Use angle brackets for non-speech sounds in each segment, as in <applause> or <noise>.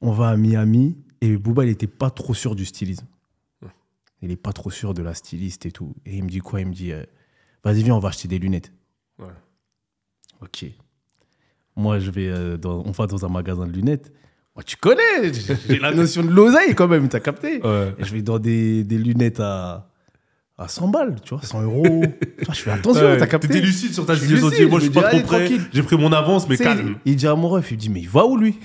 on va à Miami et Bouba, il était pas trop sûr du stylisme. Il est pas trop sûr de la styliste et tout. Et il me dit quoi Il me dit, euh, vas-y, viens, on va acheter des lunettes. Ok. Moi, je vais euh, dans, on va dans un magasin de lunettes. Moi, tu connais, j'ai la notion de l'oseille quand même, t'as capté. je vais dans des lunettes à à 100 balles, tu vois, 100 euros. <laughs> je fais attention, t'as capté. T'étais lucide sur ta vie. Moi, je suis pas trop prêt. J'ai pris mon avance, mais calme. Il, dit à mon ref, il dit, mais il va où lui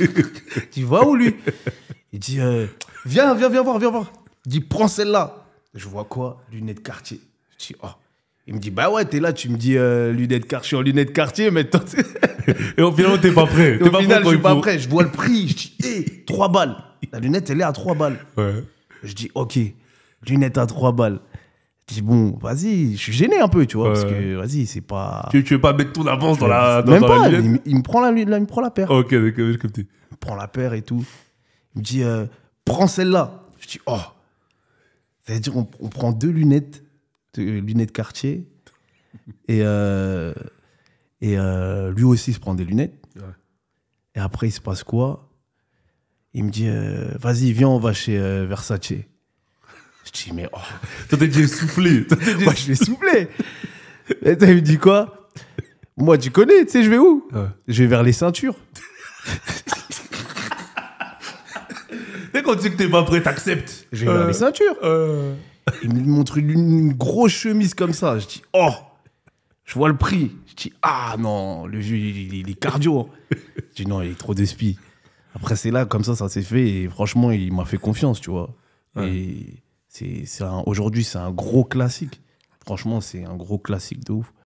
<laughs> Il va où lui Il dit, euh, viens, viens, viens voir, viens voir. Il dit, prends celle-là. Je vois quoi Lunettes quartier. Je dis, oh. Il me dit, bah ouais, t'es là, tu me dis euh, lunettes quartier, je suis en lunettes quartier, mais <laughs> Et au final, t'es pas prêt. Au pas final, je suis pas prêt. Je vois le prix. Je dis, hé, eh, 3 balles. La lunette, elle est à 3 balles. Ouais. Je dis, ok lunettes à trois balles. Je dis, bon, vas-y, je suis gêné un peu, tu vois, parce que, vas-y, c'est pas. Tu, tu veux pas mettre ton avance dans la. Dans, Même pas, il, il, me prend la, là il me prend la paire. Ok, d'accord, je capte. Il me prend la paire et tout. Il me dit, euh, prends celle-là. Je dis, oh. C'est-à-dire, on, prend deux lunettes, lunettes quartier. Et, euh, et euh, lui aussi se prend des lunettes. Et après, il se passe quoi Il me dit, vas-y, viens, on va chez Versace. Je dis, mais oh. Toi, t'es soufflé. <laughs> Moi, je l'ai soufflé. <laughs> Et t'as dit quoi Moi, tu connais, tu sais, je vais où Je vais vers les ceintures. <laughs> Dès qu'on dit que t'es pas prêt, t'acceptes. Je vais vers les euh, ceintures. Euh. Il me montre une, grosse chemise comme ça. Je dis, oh Je vois le prix. Je dis, ah non, le vieux, il, est cardio. Hein. je dis, non, il est trop despi. » Après, c'est là, comme ça, ça s'est fait. Et franchement, il m'a fait confiance, tu vois. Et c'est aujourd'hui, c'est un gros classique. Franchement, c'est un gros classique de ouf.